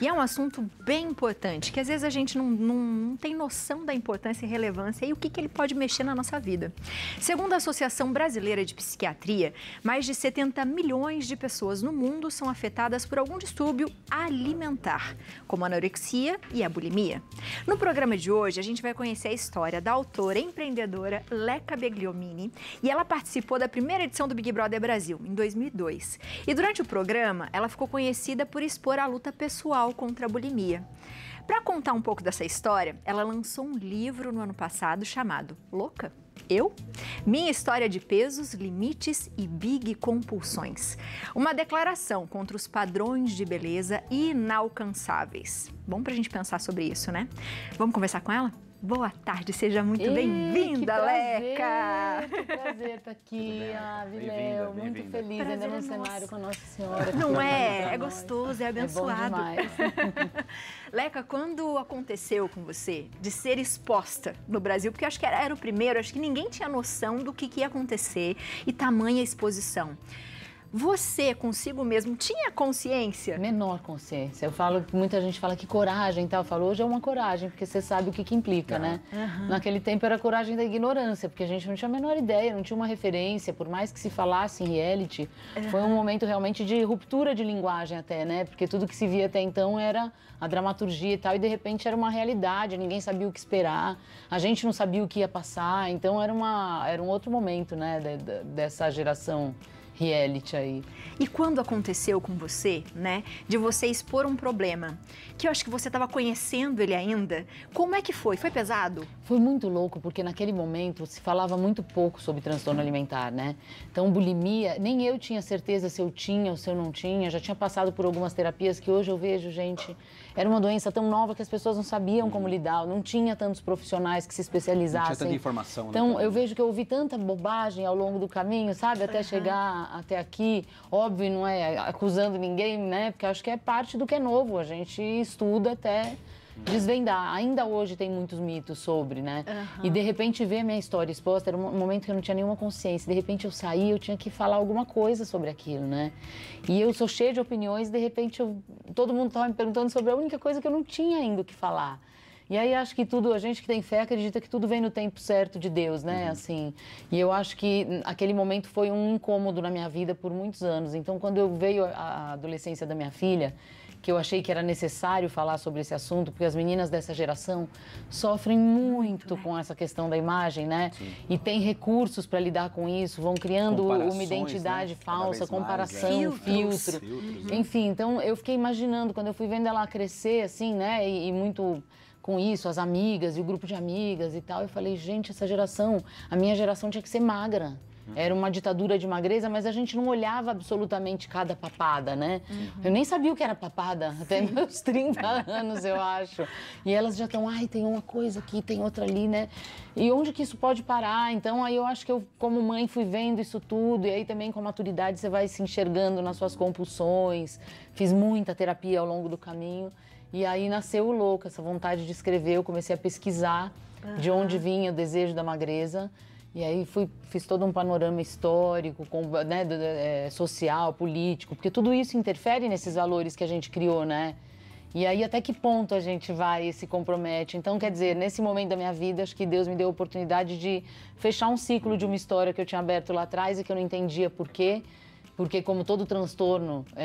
E é um assunto bem importante, que às vezes a gente não, não, não tem noção da importância e relevância e o que, que ele pode mexer na nossa vida. Segundo a Associação Brasileira de Psiquiatria, mais de 70 milhões de pessoas no mundo são afetadas por algum distúrbio alimentar, como a anorexia e a bulimia. No programa de hoje, a gente vai conhecer a história da autora e empreendedora Leca Begliomini e ela participou da primeira edição do Big Brother Brasil, em 2002. E durante o programa, ela ficou conhecida por expor a luta pessoal contra a Bulimia. Para contar um pouco dessa história, ela lançou um livro no ano passado chamado Louca? Eu? Minha história de pesos, limites e big compulsões. Uma declaração contra os padrões de beleza inalcançáveis. Bom para a gente pensar sobre isso, né? Vamos conversar com ela? Boa tarde, seja muito bem-vinda, Leca! Que prazer estar tá aqui, bem, Ave muito feliz prazer ainda no cenário com a Nossa Senhora. Não é? É, é? é gostoso, é abençoado. É Leca, quando aconteceu com você de ser exposta no Brasil, porque acho que era, era o primeiro, acho que ninguém tinha noção do que, que ia acontecer e tamanha exposição. Você, consigo mesmo, tinha consciência? Menor consciência. Eu falo, muita gente fala que coragem e tal. Eu falo, hoje é uma coragem, porque você sabe o que, que implica, é. né? Uhum. Naquele tempo era a coragem da ignorância, porque a gente não tinha a menor ideia, não tinha uma referência. Por mais que se falasse em reality, uhum. foi um momento realmente de ruptura de linguagem até, né? Porque tudo que se via até então era a dramaturgia e tal, e de repente era uma realidade, ninguém sabia o que esperar, a gente não sabia o que ia passar. Então era, uma, era um outro momento, né, dessa geração reality aí. E quando aconteceu com você, né, de você expor um problema, que eu acho que você estava conhecendo ele ainda, como é que foi? Foi pesado? Foi muito louco, porque naquele momento se falava muito pouco sobre transtorno alimentar, né? Então, bulimia, nem eu tinha certeza se eu tinha ou se eu não tinha, já tinha passado por algumas terapias que hoje eu vejo, gente, era uma doença tão nova que as pessoas não sabiam como uhum. lidar, não tinha tantos profissionais que se especializassem. Não tinha tanta informação, né? Então, eu vejo que eu ouvi tanta bobagem ao longo do caminho, sabe, até uhum. chegar até aqui. Óbvio, não é acusando ninguém, né? Porque acho que é parte do que é novo. A gente estuda até desvendar. Ainda hoje tem muitos mitos sobre, né? Uhum. E de repente ver minha história exposta era um momento que eu não tinha nenhuma consciência. De repente eu saí, eu tinha que falar alguma coisa sobre aquilo, né? E eu sou cheia de opiniões, de repente eu, todo mundo estava me perguntando sobre a única coisa que eu não tinha ainda o que falar. E aí acho que tudo, a gente que tem fé acredita que tudo vem no tempo certo de Deus, né? Uhum. Assim. E eu acho que aquele momento foi um incômodo na minha vida por muitos anos. Então, quando eu veio a adolescência da minha filha, que eu achei que era necessário falar sobre esse assunto, porque as meninas dessa geração sofrem muito né? com essa questão da imagem, né? Sim. E tem recursos para lidar com isso, vão criando uma né? identidade é. né? falsa, comparação, mais, né? filtro. filtro. Enfim, então eu fiquei imaginando, quando eu fui vendo ela crescer, assim, né? e, e muito com isso, as amigas e o grupo de amigas e tal. Eu falei, gente, essa geração, a minha geração tinha que ser magra. Uhum. Era uma ditadura de magreza, mas a gente não olhava absolutamente cada papada, né? Uhum. Eu nem sabia o que era papada, Sim. até meus 30 anos, eu acho. E elas já estão, ai, tem uma coisa aqui, tem outra ali, né? E onde que isso pode parar? Então, aí eu acho que eu, como mãe, fui vendo isso tudo, e aí também com a maturidade você vai se enxergando nas suas compulsões. Fiz muita terapia ao longo do caminho. E aí nasceu o louco, essa vontade de escrever. Eu comecei a pesquisar uhum. de onde vinha o desejo da magreza. E aí fui, fiz todo um panorama histórico, com, né, é, social, político, porque tudo isso interfere nesses valores que a gente criou, né? E aí até que ponto a gente vai e se compromete? Então, quer dizer, nesse momento da minha vida, acho que Deus me deu a oportunidade de fechar um ciclo de uma história que eu tinha aberto lá atrás e que eu não entendia por quê porque como todo transtorno é,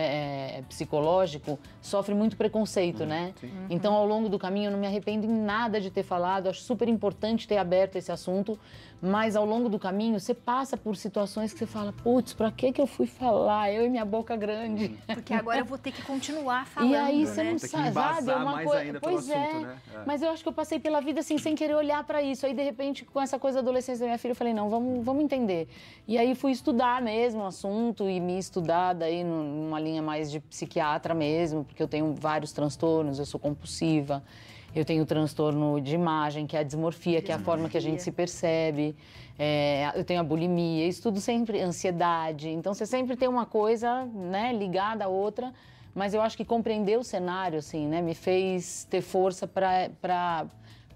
é, é psicológico sofre muito preconceito, hum, né? Sim. Uhum. Então ao longo do caminho eu não me arrependo em nada de ter falado, acho super importante ter aberto esse assunto, mas ao longo do caminho, você passa por situações que você fala, putz, pra que que eu fui falar? Eu e minha boca grande. Hum. Porque agora eu vou ter que continuar falando, E aí você né? não sabe, sabe? É uma coisa... Pois é, né? é, mas eu acho que eu passei pela vida assim, sem querer olhar para isso. Aí, de repente, com essa coisa da adolescência da minha filha, eu falei, não, vamos, vamos entender. E aí fui estudar mesmo o assunto e me estudar daí numa linha mais de psiquiatra mesmo, porque eu tenho vários transtornos, eu sou compulsiva. Eu tenho transtorno de imagem, que é a dismorfia, que é a forma que a gente se percebe. É, eu tenho a bulimia, isso tudo sempre, ansiedade. Então você sempre tem uma coisa né, ligada à outra, mas eu acho que compreender o cenário, assim, né, me fez ter força para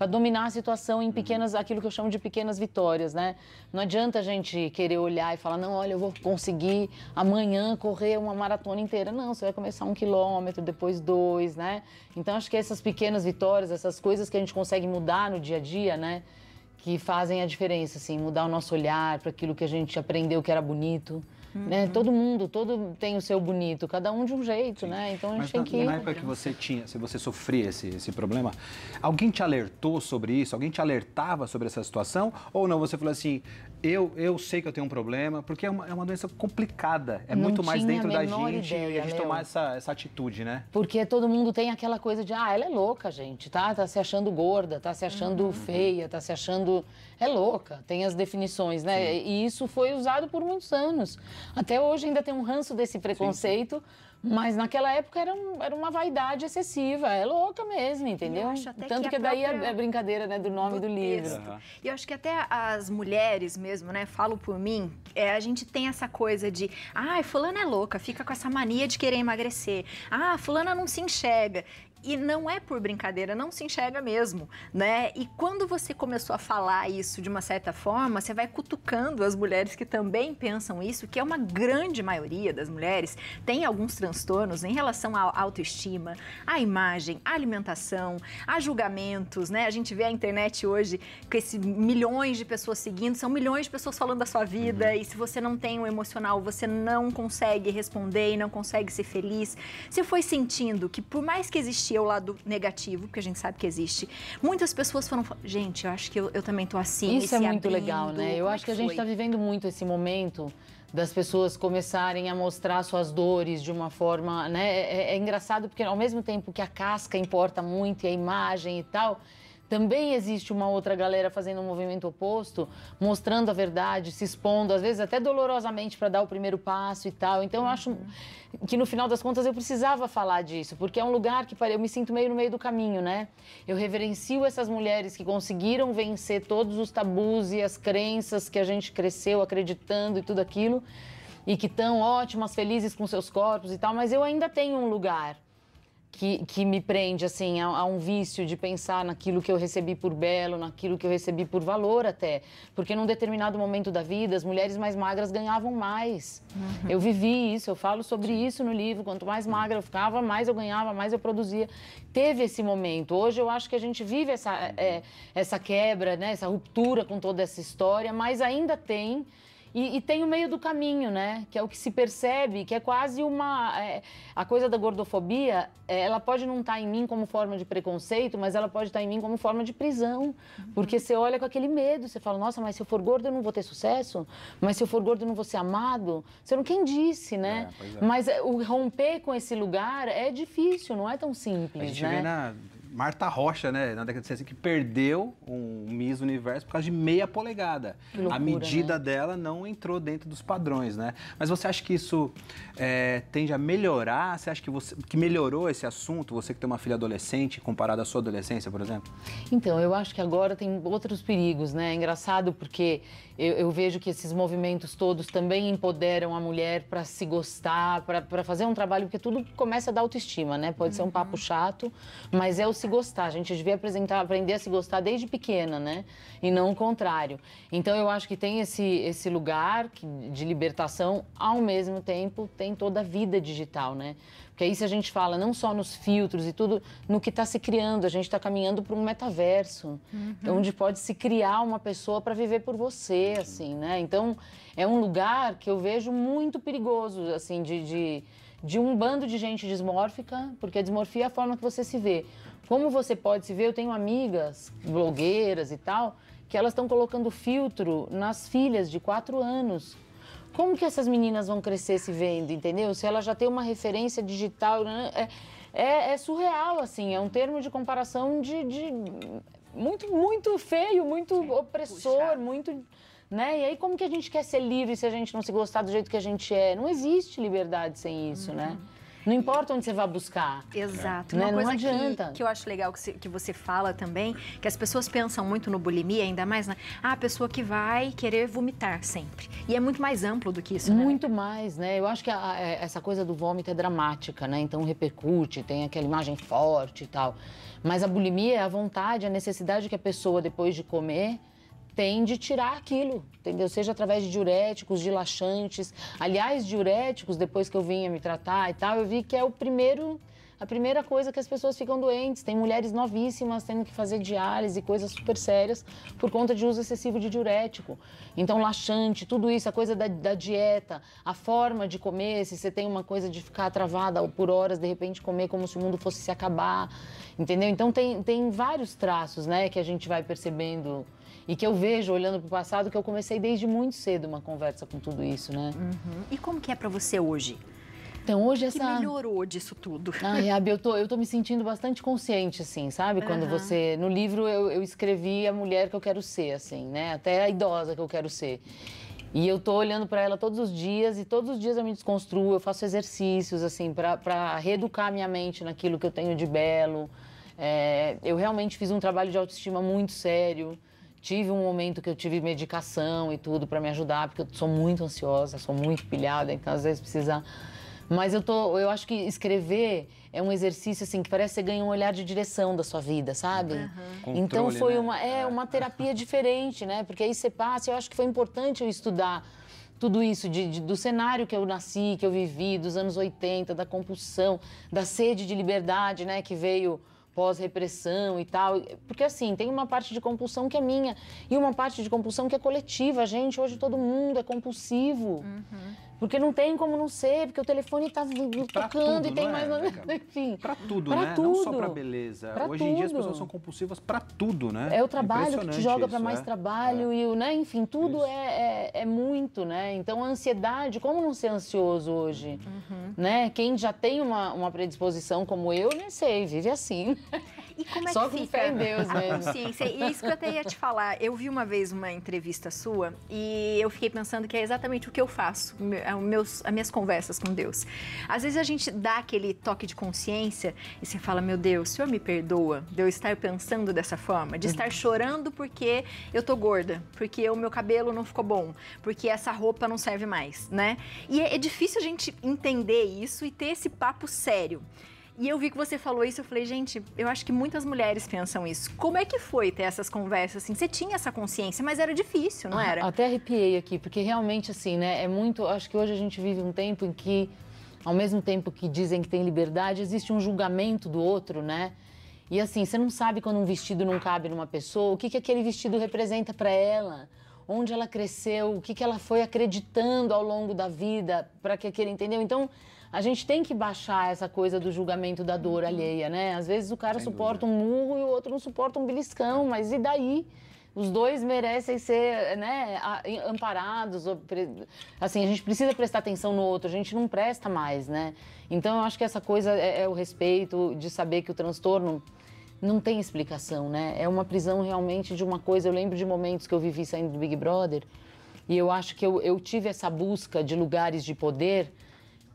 para dominar a situação em pequenas, uhum. aquilo que eu chamo de pequenas vitórias, né? Não adianta a gente querer olhar e falar, não, olha, eu vou conseguir amanhã correr uma maratona inteira. Não, você vai começar um quilômetro, depois dois, né? Então acho que essas pequenas vitórias, essas coisas que a gente consegue mudar no dia a dia, né? Que fazem a diferença, assim, mudar o nosso olhar para aquilo que a gente aprendeu que era bonito. Né? Uhum. Né? Todo mundo, todo tem o seu bonito, cada um de um jeito, Sim. né? Então a gente Mas tem na, que. Na época que você tinha, se você sofria esse, esse problema, alguém te alertou sobre isso? Alguém te alertava sobre essa situação? Ou não, você falou assim, eu, eu sei que eu tenho um problema, porque é uma, é uma doença complicada. É não muito mais dentro da gente ideia, e a gente meu. tomar essa, essa atitude, né? Porque todo mundo tem aquela coisa de, ah, ela é louca, gente, tá? Tá se achando gorda, tá se achando uhum. feia, tá se achando. É louca, tem as definições, né? Sim. E isso foi usado por muitos anos. Até hoje ainda tem um ranço desse preconceito. Sim, sim mas naquela época era, um, era uma vaidade excessiva, é louca mesmo, entendeu? Tanto que, que daí é, própria... a é brincadeira né, do nome do, do livro. Uhum. E eu acho que até as mulheres mesmo, né? Falo por mim, é, a gente tem essa coisa de, ah, fulana é louca, fica com essa mania de querer emagrecer. Ah, fulana não se enxerga e não é por brincadeira, não se enxerga mesmo, né? E quando você começou a falar isso de uma certa forma, você vai cutucando as mulheres que também pensam isso, que é uma grande maioria das mulheres, tem alguns transtornos em relação à autoestima, à imagem, à alimentação, a julgamentos, né? A gente vê a internet hoje com esses milhões de pessoas seguindo, são milhões de pessoas falando da sua vida, uhum. e se você não tem o um emocional, você não consegue responder e não consegue ser feliz. Você foi sentindo que por mais que existisse existia o lado negativo, porque a gente sabe que existe. Muitas pessoas foram, gente, eu acho que eu, eu também tô assim. Isso é muito abrindo, legal, né? Eu acho é que, a gente está vivendo muito esse momento das pessoas começarem a mostrar suas dores de uma forma, né? É, é, é engraçado porque ao mesmo tempo que a casca importa muito e a imagem e tal, também existe uma outra galera fazendo um movimento oposto, mostrando a verdade, se expondo, às vezes até dolorosamente para dar o primeiro passo e tal. Então eu acho uhum. que no final das contas eu precisava falar disso, porque é um lugar que eu me sinto meio no meio do caminho, né? Eu reverencio essas mulheres que conseguiram vencer todos os tabus e as crenças que a gente cresceu acreditando e tudo aquilo. E que estão ótimas, felizes com seus corpos e tal, mas eu ainda tenho um lugar que, que me prende assim a, a, um vício de pensar naquilo que eu recebi por belo, naquilo que eu recebi por valor até, porque num determinado momento da vida as mulheres mais magras ganhavam mais. Uhum. Eu vivi isso, eu falo sobre isso no livro. Quanto mais magra eu ficava, mais eu ganhava, mais eu produzia. Teve esse momento. Hoje eu acho que a gente vive essa é, essa quebra, né? Essa ruptura com toda essa história, mas ainda tem e, e, tem o meio do caminho, né? Que é o que se percebe, que é quase uma. É, a coisa da gordofobia, é, ela pode não estar tá em mim como forma de preconceito, mas ela pode estar tá em mim como forma de prisão. Uhum. Porque você olha com aquele medo, você fala, nossa, mas se eu for gordo eu não vou ter sucesso, mas se eu for gordo eu não vou ser amado. Você não quem disse, né? É, é. mas é, o romper com esse lugar é difícil, não é tão simples. A gente né? vê na Marta Rocha, né, na década de 60, que perdeu um Miss Universo por causa de meia polegada. Loucura, a medida né? dela não entrou dentro dos padrões, né? Mas você acha que isso é, tende a melhorar? Você acha que, você, que melhorou esse assunto, você que tem uma filha adolescente, comparado à sua adolescência, por exemplo? Então, eu acho que agora tem outros perigos, né? É engraçado porque eu, eu vejo que esses movimentos todos também empoderam a mulher para se gostar, para fazer um trabalho, porque tudo começa da autoestima, né? Pode uhum. ser um uhum. papo chato, mas é o se gostar. A gente devia aprender a se gostar desde pequena, né? E não o contrário. Então eu acho que tem esse, esse lugar de libertação, ao mesmo tempo tem toda a vida digital, né? Porque aí se a gente fala não só nos filtros e tudo, no que está se criando, a gente está caminhando para um metaverso, uhum. onde pode se criar uma pessoa para viver por você, assim, né? Então é um lugar que eu vejo muito perigoso, assim, de, de de um bando de gente dismórfica, porque a dismorfia é a forma que você se vê, como você pode se ver, eu tenho amigas blogueiras e tal, que elas estão colocando filtro nas filhas de quatro anos. Como que essas meninas vão crescer se vendo, entendeu? Se ela já tem uma referência digital. Né? É, é, é surreal, assim, é um termo de comparação de, de muito, muito feio, muito Sim, opressor, puxado. muito. Né? E aí, como que a gente quer ser livre se a gente não se gostar do jeito que a gente é? Não existe liberdade sem isso, né? uhum. né? Não importa onde você vá buscar. Exato. Né? Uma não adianta. Que, que, eu acho legal que, se, que, você fala também, que as pessoas pensam muito no bulimia, ainda mais na ah, a pessoa que vai querer vomitar sempre. E é muito mais amplo do que isso, né? Muito mais, né? Eu acho que a, a, é, essa coisa do vômito é dramática, né? Então repercute, tem aquela imagem forte e tal. Mas a bulimia é a vontade, a necessidade que a pessoa, depois de comer, tem de tirar aquilo, entendeu? Seja através de diuréticos, de laxantes. Aliás, diuréticos, depois que eu vinha me tratar e tal, eu vi que é o primeiro a primeira coisa que as pessoas ficam doentes. Tem mulheres novíssimas tendo que fazer diálise, coisas super sérias, por conta de uso excessivo de diurético. Então, laxante, tudo isso, a coisa da, da dieta, a forma de comer, se você tem uma coisa de ficar travada por horas, de repente comer como se o mundo fosse se acabar, entendeu? Então, tem, tem vários traços, né, que a gente vai percebendo e que eu vejo, olhando para o passado, que eu comecei desde muito cedo uma conversa com tudo isso, né? Uhum. E como que é para você hoje? Então, hoje que essa... melhorou disso tudo? Ai, Abi, eu tô, eu tô me sentindo bastante consciente, assim, sabe? Quando você... No livro, eu, eu escrevi a mulher que eu quero ser, assim, né? Até a idosa que eu quero ser. E eu tô olhando para ela todos os dias e todos os dias eu me desconstruo, eu faço exercícios assim para reeducar minha mente naquilo que eu tenho de belo. É, eu realmente fiz um trabalho de autoestima muito sério tive um momento que eu tive medicação e tudo para me ajudar, porque eu sou muito ansiosa, sou muito pilhada, então às vezes precisa. Mas eu tô, eu acho que escrever é um exercício assim que parece que você ganha um olhar de direção da sua vida, sabe? Uhum. Controle, então foi né? uma é, é uma terapia diferente, né? Porque aí você passa, eu acho que foi importante eu estudar tudo isso de, de, do cenário que eu nasci, que eu vivi, dos anos 80, da compulsão, da sede de liberdade, né, que veio pós-repressão e tal. Porque, assim, tem uma parte de compulsão que é minha e uma parte de compulsão que é coletiva. Gente, hoje todo mundo é compulsivo. Uhum. Porque não tem como não ser, porque o telefone está tocando tudo, e tem mais. É, né, enfim. Para tudo, pra né? Tudo. Não só para beleza. Pra Hoje tudo. em dia as pessoas são compulsivas para tudo, né? É o trabalho que te joga para mais é? trabalho é. e o, né? Enfim, tudo é, é, é, muito, né? Então a ansiedade, como não ser ansioso hoje, uhum. né? Quem já tem uma, uma predisposição como eu, nem sei, vive assim. Né? E como é Só que fica Deus a mesmo. consciência? E isso que eu até ia te falar. Eu vi uma vez uma entrevista sua e eu fiquei pensando que é exatamente o que eu faço, é meus, as minhas conversas com Deus. Às vezes a gente dá aquele toque de consciência e você fala, meu Deus, o Senhor me perdoa de eu estar pensando dessa forma, de estar uhum. chorando porque eu tô gorda, porque o meu cabelo não ficou bom, porque essa roupa não serve mais, né? E é, é difícil a gente entender isso e ter esse papo sério. E eu vi que você falou isso, eu falei, gente, eu acho que muitas mulheres pensam isso. Como é que foi ter essas conversas assim? Você tinha essa consciência, mas era difícil, não era? Até arrepiei aqui, porque realmente assim, né? É muito. Acho que hoje a gente vive um tempo em que, ao mesmo tempo que dizem que tem liberdade, existe um julgamento do outro, né? E assim, você não sabe quando um vestido não cabe numa pessoa, o que, que aquele vestido representa para ela, onde ela cresceu, o que, que ela foi acreditando ao longo da vida, para que aquele, entendeu? Então, a gente tem que baixar essa coisa do julgamento da dor uhum. alheia, né? Às vezes o cara Sem suporta dúvida. um murro e o outro não suporta um beliscão, mas e daí? Os dois merecem ser né, amparados. Assim, a gente precisa prestar atenção no outro, a gente não presta mais, né? Então, eu acho que essa coisa é, é o respeito de saber que o transtorno não tem explicação, né? É uma prisão realmente de uma coisa. Eu lembro de momentos que eu vivi saindo do Big Brother e eu acho que eu, eu tive essa busca de lugares de poder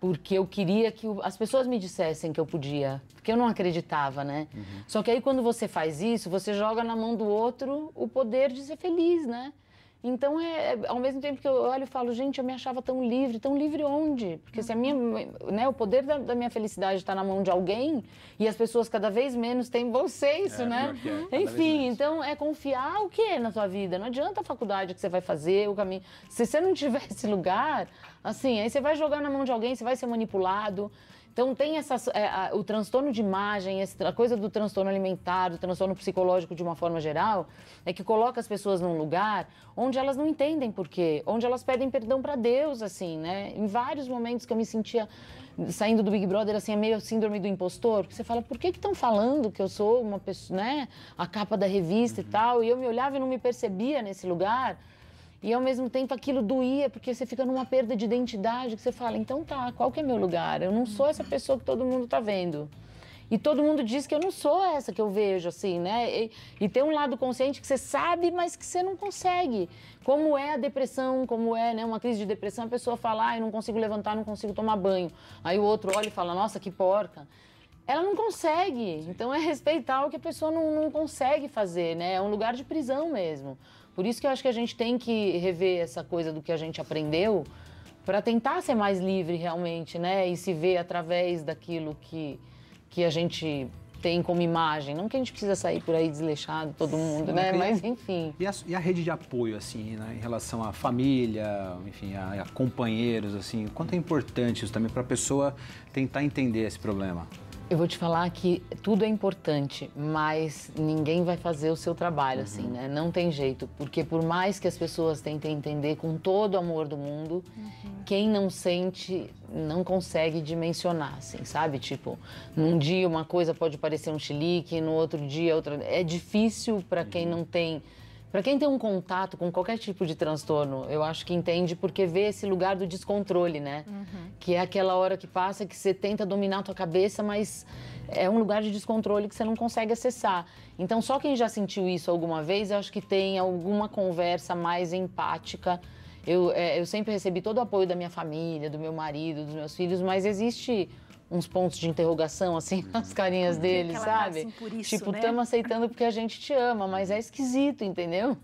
porque eu queria que as pessoas me dissessem que eu podia, porque eu não acreditava, né? Uhum. Só que aí quando você faz isso, você joga na mão do outro o poder de ser feliz, né? Então, é, é, ao mesmo tempo que eu olho e falo, gente, eu me achava tão livre, tão livre onde? Porque se a minha, uhum. né, o poder da, da minha felicidade está na mão de alguém e as pessoas cada vez menos têm bom senso, é, né? É, Enfim, então é confiar o que é na sua vida. Não adianta a faculdade que você vai fazer, o caminho. Se você não tiver esse lugar, assim, aí você vai jogar na mão de alguém, você vai ser manipulado. Então tem essa, é, o transtorno de imagem, a coisa do transtorno alimentar, do transtorno psicológico de uma forma geral, é que coloca as pessoas num lugar onde elas não entendem por quê, onde elas pedem perdão para Deus, assim, né? Em vários momentos que eu me sentia saindo do Big Brother, assim, é meio síndrome do impostor, que você fala, por que estão falando que eu sou uma pessoa, né? A capa da revista uhum. e tal, e eu me olhava e não me percebia nesse lugar. E ao mesmo tempo aquilo doía, porque você fica numa perda de identidade, que você fala, então tá, qual que é meu lugar? Eu não sou essa pessoa que todo mundo tá vendo. E todo mundo diz que eu não sou essa que eu vejo, assim, né? E, e, tem um lado consciente que você sabe, mas que você não consegue. Como é a depressão, como é né, uma crise de depressão, a pessoa fala, ah, eu não consigo levantar, não consigo tomar banho. Aí o outro olha e fala, nossa, que porca. Ela não consegue. Então é respeitar o que a pessoa não, não consegue fazer, né? É um lugar de prisão mesmo. Por isso que eu acho que a gente tem que rever essa coisa do que a gente aprendeu para tentar ser mais livre realmente, né? E se ver através daquilo que, que a gente tem como imagem. Não que a gente precisa sair por aí desleixado, todo mundo, Sim, né? É Mas enfim. E a, e a, rede de apoio, assim, né? em relação à família, enfim, a, a companheiros, assim, quanto é importante isso também para a pessoa tentar entender esse problema? Eu vou te falar que tudo é importante, mas ninguém vai fazer o seu trabalho, assim, uhum. assim, né? Não tem jeito, porque por mais que as pessoas tentem entender com todo o amor do mundo, uhum. quem não sente não consegue dimensionar, assim, sabe? Tipo, num dia uma coisa pode parecer um chilique, no outro dia outra. É difícil para quem uhum. não tem para quem tem um contato com qualquer tipo de transtorno, eu acho que entende porque vê esse lugar do descontrole, né? Uhum. Que é aquela hora que passa que você tenta dominar a tua cabeça, mas é um lugar de descontrole que você não consegue acessar. Então, só quem já sentiu isso alguma vez, eu acho que tem alguma conversa mais empática. Eu, é, eu sempre recebi todo o apoio da minha família, do meu marido, dos meus filhos, mas existe uns pontos de interrogação, assim, uhum. as carinhas uhum. dele, é sabe? por isso, tipo, né? aceitando porque a gente te ama, mas é esquisito, entendeu?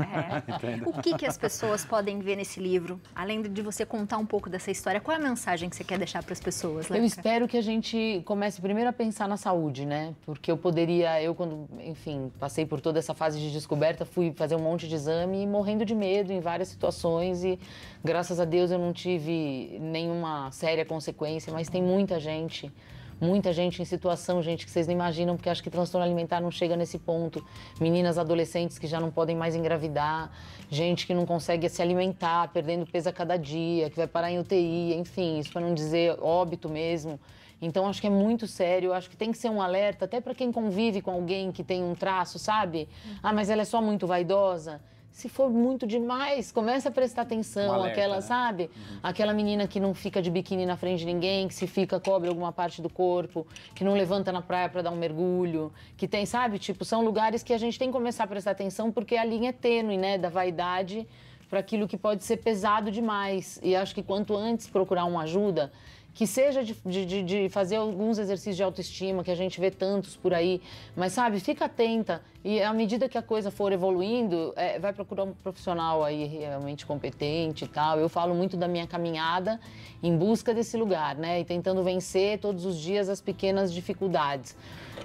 É. o que, que as pessoas podem ver nesse livro? Além de você contar um pouco dessa história, qual é a mensagem que você quer deixar para as pessoas? Leca? Eu espero que a gente comece primeiro a pensar na saúde, né? Porque eu poderia, eu quando, enfim, passei por toda essa fase de descoberta, fui fazer um monte de exame e morrendo de medo em várias situações e graças a Deus eu não tive nenhuma séria consequência, mas tem muita gente muita gente em situação, gente que vocês não imaginam, porque acho que transtorno alimentar não chega nesse ponto. Meninas adolescentes que já não podem mais engravidar, gente que não consegue se alimentar, perdendo peso a cada dia, que vai parar em UTI, enfim, isso para não dizer óbito mesmo. Então acho que é muito sério, acho que tem que ser um alerta até para quem convive com alguém que tem um traço, sabe? Ah, mas ela é só muito vaidosa se for muito demais, começa a prestar atenção. Alerta, aquela, né? sabe? Uhum. Aquela menina que não fica de biquíni na frente de ninguém, que se fica, cobre alguma parte do corpo, que não levanta na praia para dar um mergulho, que tem, sabe? Tipo, são lugares que a gente tem que começar a prestar atenção porque a linha é tênue, né? Da vaidade para aquilo que pode ser pesado demais. E acho que quanto antes procurar uma ajuda, que seja de, de, de, fazer alguns exercícios de autoestima, que a gente vê tantos por aí, mas sabe, fica atenta e à medida que a coisa for evoluindo, é, vai procurar um profissional aí realmente competente e tal. Eu falo muito da minha caminhada em busca desse lugar, né, e tentando vencer todos os dias as pequenas dificuldades.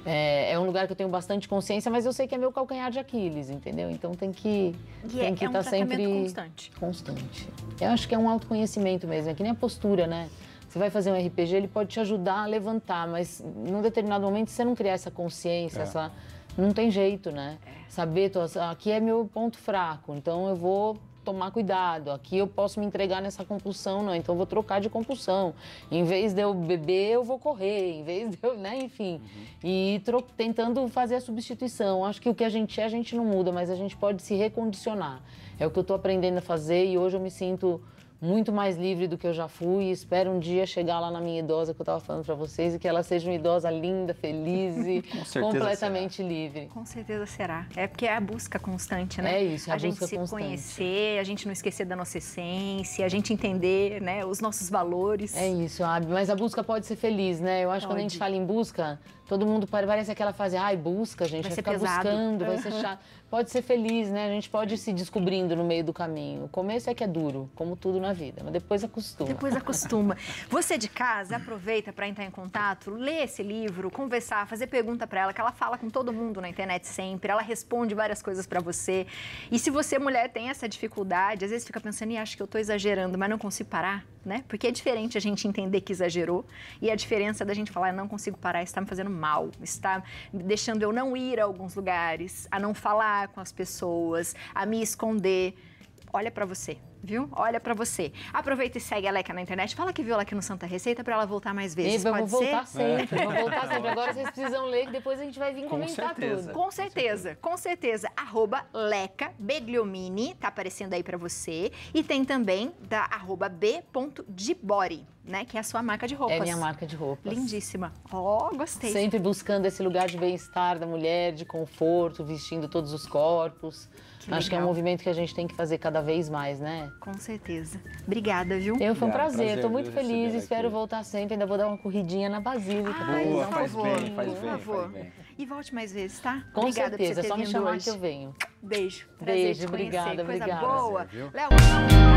É, é um lugar que eu tenho bastante consciência, mas eu sei que é meu calcanhar de Aquiles, entendeu? Então tem que e tem é, que estar é um tá sempre constante. Constante. Eu acho que é um autoconhecimento mesmo, é que nem a postura, né? Você vai fazer um RPG, ele pode te ajudar a levantar, mas num determinado momento você não criar essa consciência, é. essa não tem jeito, né? É. Saber, tô, aqui é meu ponto fraco, então eu vou tomar cuidado. Aqui eu posso me entregar nessa compulsão, não. Então eu vou trocar de compulsão. Em vez de eu beber, eu vou correr. Em vez de eu, né? Enfim. Uhum. E tentando fazer a substituição. Acho que o que a gente é, a gente não muda, mas a gente pode se recondicionar. É o que eu tô aprendendo a fazer e hoje eu me sinto muito mais livre do que eu já fui. Espero um dia chegar lá na minha idosa que eu estava falando para vocês e que ela seja uma idosa linda, feliz e completamente será. livre. Com certeza será. É porque é a busca constante, né? É isso, é a, a gente se constante. conhecer, a gente não esquecer da nossa essência, a gente entender, né, os nossos valores. É isso, Abi. Mas a busca pode ser feliz, né? Eu acho que quando a gente fala em busca, Todo mundo parece aquela fase, ai, busca, gente, vai, vai ficar pesado. buscando, vai ser chato. Pode ser feliz, né? A gente pode ir se descobrindo no meio do caminho. O começo é que é duro, como tudo na vida, mas depois acostuma. Depois acostuma. Você de casa, aproveita para entrar em contato, ler esse livro, conversar, fazer pergunta para ela, que ela fala com todo mundo na internet sempre, ela responde várias coisas para você. E se você, mulher, tem essa dificuldade, às vezes fica pensando, e acha que eu tô exagerando, mas não consigo parar, né? Porque é diferente a gente entender que exagerou e a diferença da gente falar, não consigo parar, está me fazendo mal, está deixando eu não ir a alguns lugares, a não falar com as pessoas, a me esconder. Olha para você, viu? Olha para você. Aproveita e segue a Leca na internet. Fala que viu ela aqui no Santa Receita para ela voltar mais vezes. Vamos Pode ser? voltar sempre. É. voltar sempre. Agora vocês precisam ler que depois a gente vai vir com comentar certeza. tudo. Com certeza, com certeza. Arroba Leca Begliomini, tá aparecendo aí para você. E tem também da arroba b.dibori. Né, que é a sua marca de roupas. É minha marca de roupas. Lindíssima. Ó, oh, gostei. Sempre buscando esse lugar de bem-estar da mulher, de conforto, vestindo todos os corpos. Que Acho legal. que é um movimento que a gente tem que fazer cada vez mais, né? Com certeza. Obrigada, viu? Eu, foi um prazer. prazer Estou muito feliz. Espero voltar sempre. Ainda vou dar uma corridinha na Basílica. Ah, Boa, faz favor, bem, faz bem, por favor. Bem. E volte mais vezes, tá? Com obrigada certeza. Por você ter é só me chamar hoje. que eu venho. Beijo. Prazer Beijo, te obrigada, Coisa obrigada. boa. Léo,